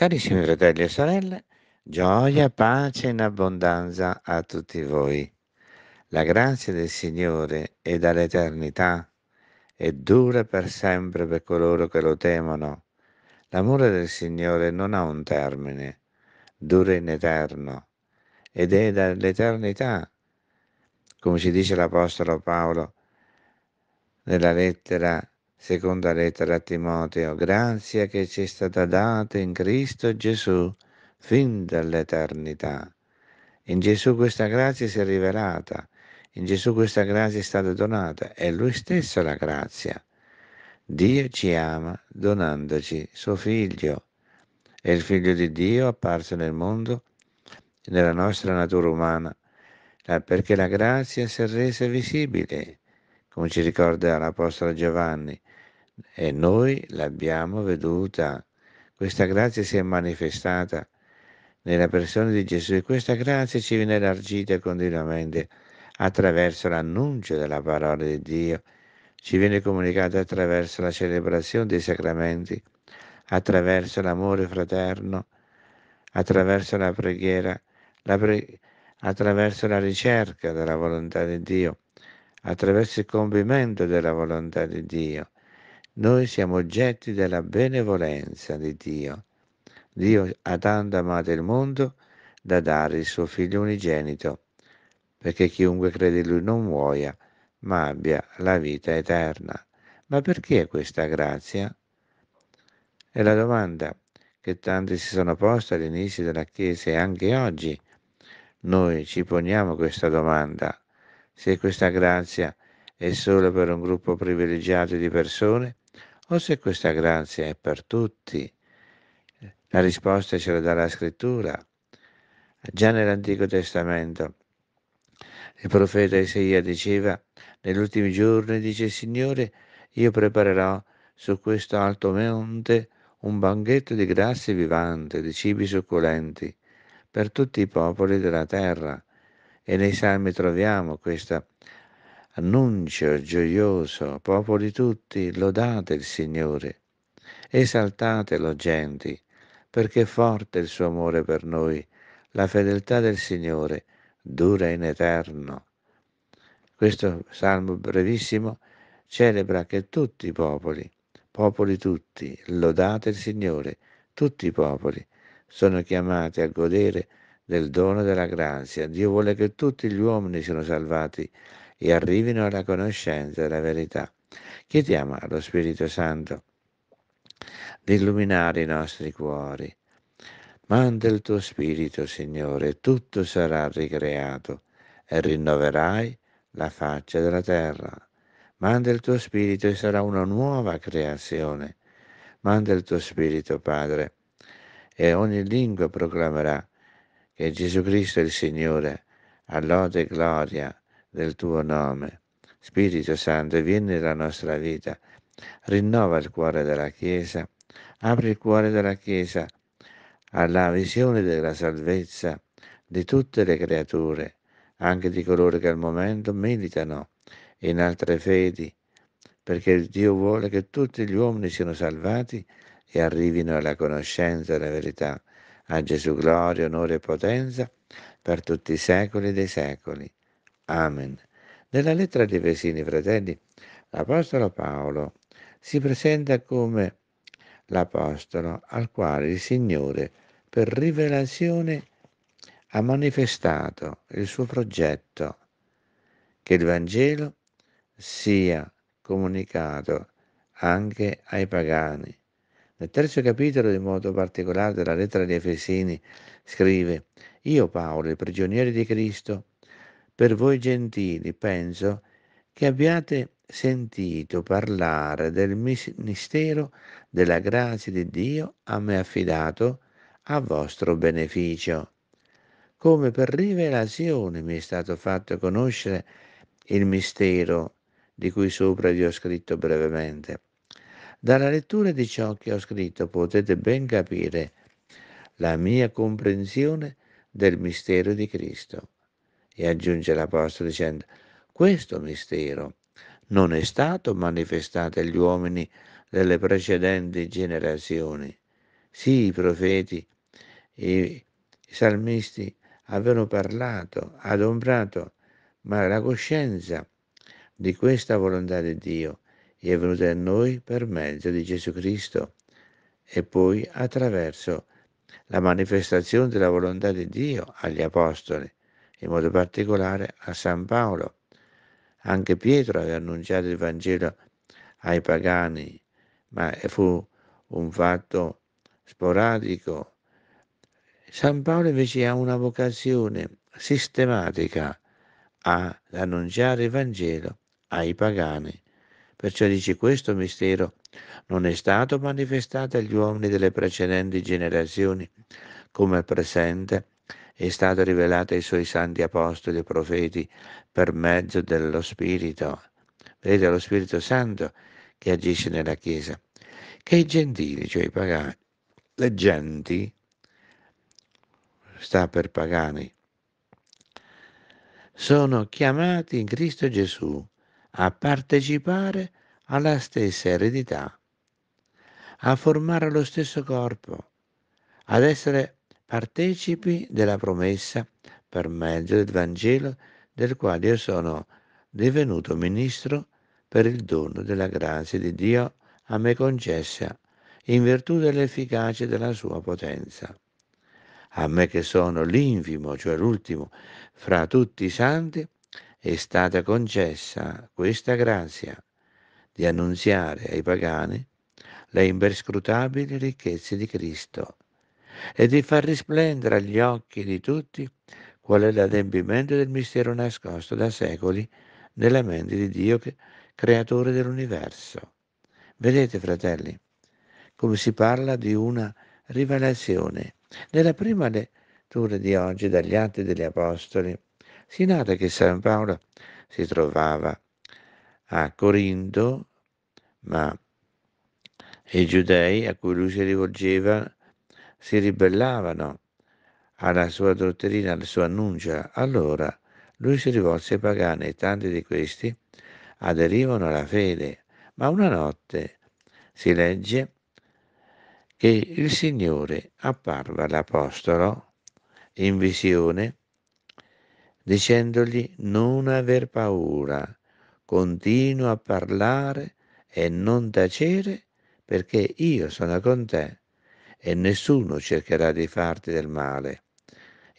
Carissimi fratelli e sorelle, gioia, pace in abbondanza a tutti voi. La grazia del Signore è dall'eternità e dura per sempre per coloro che lo temono. L'amore del Signore non ha un termine, dura in eterno ed è dall'eternità. Come ci dice l'Apostolo Paolo nella lettera Seconda lettera a Timoteo, grazia che ci è stata data in Cristo Gesù fin dall'eternità. In Gesù questa grazia si è rivelata, in Gesù questa grazia è stata donata, è Lui stesso la grazia. Dio ci ama donandoci suo Figlio. È il Figlio di Dio apparso nel mondo, nella nostra natura umana, perché la grazia si è resa visibile, come ci ricorda l'Apostolo Giovanni e noi l'abbiamo veduta. Questa grazia si è manifestata nella persona di Gesù e questa grazia ci viene elargita continuamente attraverso l'annuncio della parola di Dio, ci viene comunicata attraverso la celebrazione dei sacramenti, attraverso l'amore fraterno, attraverso la preghiera, la pre... attraverso la ricerca della volontà di Dio, attraverso il compimento della volontà di Dio. Noi siamo oggetti della benevolenza di Dio. Dio ha tanto amato il mondo da dare il suo figlio unigenito, perché chiunque crede in lui non muoia, ma abbia la vita eterna. Ma perché questa grazia? È la domanda che tanti si sono posti all'inizio della Chiesa e anche oggi noi ci poniamo questa domanda. Se questa grazia è solo per un gruppo privilegiato di persone o se questa grazia è per tutti? La risposta ce la dà la scrittura. Già nell'Antico Testamento il profeta Isaia diceva, negli ultimi giorni dice Signore, io preparerò su questo alto monte un banchetto di grazie vivante, di cibi succulenti, per tutti i popoli della terra. E nei salmi troviamo questa Annuncio gioioso, popoli tutti, lodate il Signore, esaltatelo genti, perché forte il suo amore per noi, la fedeltà del Signore dura in eterno. Questo salmo brevissimo celebra che tutti i popoli, popoli tutti, lodate il Signore, tutti i popoli sono chiamati a godere del dono della grazia. Dio vuole che tutti gli uomini siano salvati e arrivino alla conoscenza della verità. Chiediamo allo Spirito Santo di illuminare i nostri cuori. Manda il tuo Spirito, Signore, tutto sarà ricreato e rinnoverai la faccia della terra. Manda il tuo Spirito e sarà una nuova creazione. Manda il tuo Spirito, Padre, e ogni lingua proclamerà che Gesù Cristo è il Signore, allode e gloria del tuo nome. Spirito Santo, vieni nella nostra vita, rinnova il cuore della Chiesa, apri il cuore della Chiesa alla visione della salvezza di tutte le creature, anche di coloro che al momento meditano in altre fedi, perché Dio vuole che tutti gli uomini siano salvati e arrivino alla conoscenza della verità. A Gesù gloria, onore e potenza per tutti i secoli dei secoli. Amen. Nella lettera dei Vesini, fratelli, l'Apostolo Paolo si presenta come l'Apostolo al quale il Signore, per rivelazione, ha manifestato il suo progetto che il Vangelo sia comunicato anche ai pagani. Nel terzo capitolo, in modo particolare, della lettera di Efesini, scrive, Io Paolo, il prigioniere di Cristo, per voi gentili penso che abbiate sentito parlare del mistero della grazia di Dio a me affidato a vostro beneficio. Come per rivelazione mi è stato fatto conoscere il mistero di cui sopra vi ho scritto brevemente. Dalla lettura di ciò che ho scritto potete ben capire la mia comprensione del mistero di Cristo. E aggiunge l'Apostolo dicendo, questo mistero non è stato manifestato agli uomini delle precedenti generazioni. Sì, i profeti, i salmisti avevano parlato, adombrato, ma la coscienza di questa volontà di Dio è venuta a noi per mezzo di Gesù Cristo e poi attraverso la manifestazione della volontà di Dio agli Apostoli in modo particolare a San Paolo. Anche Pietro aveva annunciato il Vangelo ai pagani, ma fu un fatto sporadico. San Paolo invece ha una vocazione sistematica ad annunciare il Vangelo ai pagani. Perciò dice questo mistero non è stato manifestato agli uomini delle precedenti generazioni come al presente è stata rivelata ai suoi santi apostoli e profeti per mezzo dello Spirito. Vedete lo Spirito Santo che agisce nella Chiesa, che i gentili, cioè i pagani, le genti, sta per pagani, sono chiamati in Cristo Gesù a partecipare alla stessa eredità, a formare lo stesso corpo, ad essere partecipi della promessa per mezzo del Vangelo del quale io sono divenuto ministro per il dono della grazia di Dio a me concessa in virtù dell'efficacia della sua potenza. A me che sono l'infimo, cioè l'ultimo, fra tutti i santi, è stata concessa questa grazia di annunziare ai pagani le imperscrutabili ricchezze di Cristo e di far risplendere agli occhi di tutti qual è l'adempimento del mistero nascosto da secoli nella mente di Dio creatore dell'universo. Vedete, fratelli, come si parla di una rivelazione. Nella prima lettura di oggi dagli Atti degli Apostoli si nota che San Paolo si trovava a Corinto, ma i giudei a cui lui si rivolgeva si ribellavano alla sua dottrina, al suo annuncia, allora lui si rivolse ai pagani e tanti di questi aderivano alla fede. Ma una notte si legge che il Signore apparve all'Apostolo in visione dicendogli non aver paura, continua a parlare e non tacere perché io sono con te e nessuno cercherà di farti del male.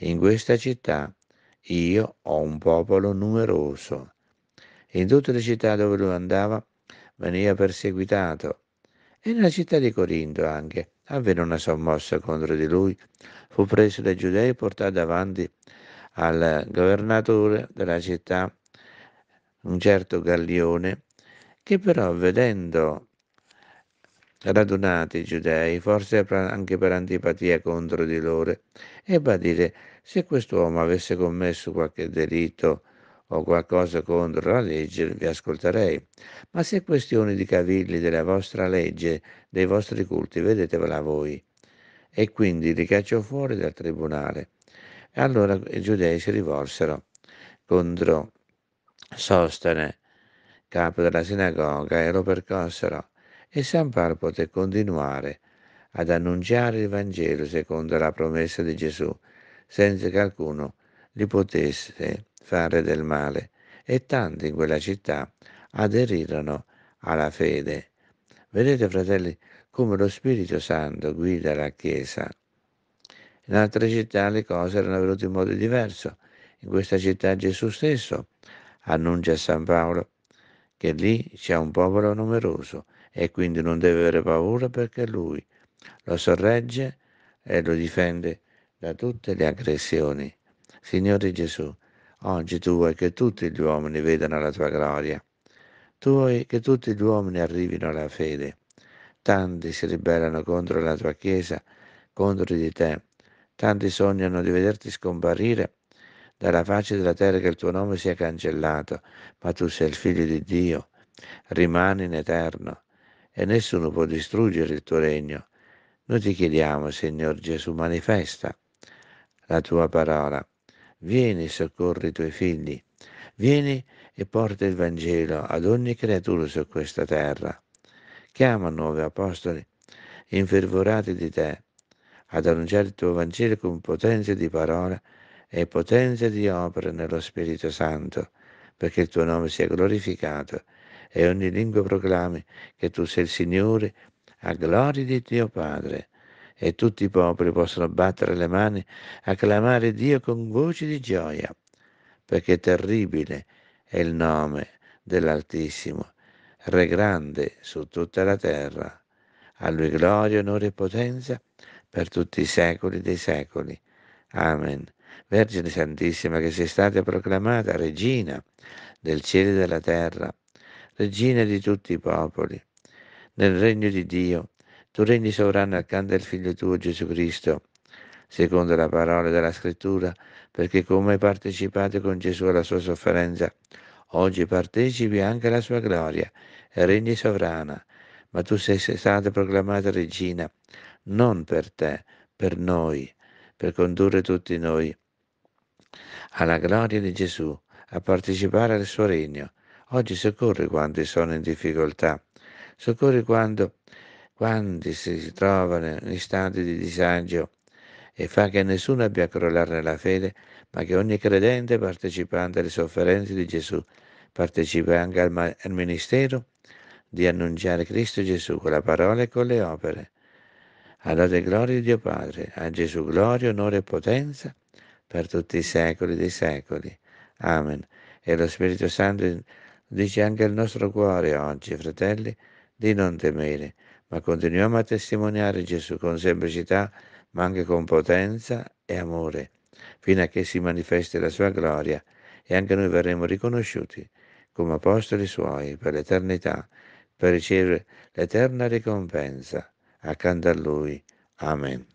In questa città io ho un popolo numeroso. In tutte le città dove lui andava veniva perseguitato. E nella città di Corinto anche avvenne una sommossa contro di lui. Fu preso dai giudei e portato davanti al governatore della città, un certo Gaglione, che però vedendo radunati i giudei, forse anche per antipatia contro di loro, e va a dire, se quest'uomo avesse commesso qualche delitto o qualcosa contro la legge, vi ascolterei. Ma se è questione di cavilli della vostra legge, dei vostri culti, vedetevela voi. E quindi li cacciò fuori dal tribunale. E allora i giudei si rivolsero contro Sostene, capo della sinagoga, e lo percossero e San Paolo poté continuare ad annunciare il Vangelo secondo la promessa di Gesù, senza che alcuno gli potesse fare del male, e tanti in quella città aderirono alla fede. Vedete, fratelli, come lo Spirito Santo guida la Chiesa. In altre città le cose erano avvenute in modo diverso. In questa città Gesù stesso annuncia a San Paolo che lì c'è un popolo numeroso e quindi non deve avere paura perché lui lo sorregge e lo difende da tutte le aggressioni. Signore Gesù, oggi tu vuoi che tutti gli uomini vedano la tua gloria, tu vuoi che tutti gli uomini arrivino alla fede. Tanti si ribellano contro la tua Chiesa, contro di te, tanti sognano di vederti scomparire dalla faccia della terra che il tuo nome sia cancellato, ma tu sei il figlio di Dio, rimani in eterno, e nessuno può distruggere il tuo regno. Noi ti chiediamo, Signor Gesù, manifesta la tua parola. Vieni, soccorri i tuoi figli. Vieni e porta il Vangelo ad ogni creatura su questa terra. Chiama nuovi apostoli, infervorati di te, ad annunciare il tuo Vangelo con potenza di parola e potenza di opera nello Spirito Santo, perché il tuo nome sia glorificato e ogni lingua proclami che tu sei il Signore, a gloria di Dio Padre. E tutti i popoli possono battere le mani, acclamare Dio con voci di gioia, perché terribile è il nome dell'Altissimo, Re grande su tutta la terra. A lui gloria, onore e potenza per tutti i secoli dei secoli. Amen. Vergine Santissima, che sei stata proclamata regina del cielo e della terra, regina di tutti i popoli. Nel regno di Dio, tu regni sovrano accanto al Figlio tuo Gesù Cristo, secondo la parola della Scrittura, perché come hai partecipato con Gesù alla sua sofferenza, oggi partecipi anche alla sua gloria e regni sovrana. Ma tu sei stata proclamata regina, non per te, per noi, per condurre tutti noi alla gloria di Gesù, a partecipare al suo regno. Oggi soccorri quando sono in difficoltà, soccorri quando, quanti si trovano in stati di disagio e fa che nessuno abbia a crollare nella fede, ma che ogni credente partecipante alle sofferenze di Gesù partecipa anche al, ma- al ministero di annunciare Cristo Gesù con la parola e con le opere. Allora gloria di Dio Padre, a Gesù gloria, onore e potenza per tutti i secoli dei secoli. Amen. E lo Spirito Santo Dice anche il nostro cuore oggi, fratelli, di non temere, ma continuiamo a testimoniare Gesù con semplicità, ma anche con potenza e amore, fino a che si manifesti la sua gloria e anche noi verremo riconosciuti come apostoli suoi per l'eternità, per ricevere l'eterna ricompensa accanto a lui. Amen.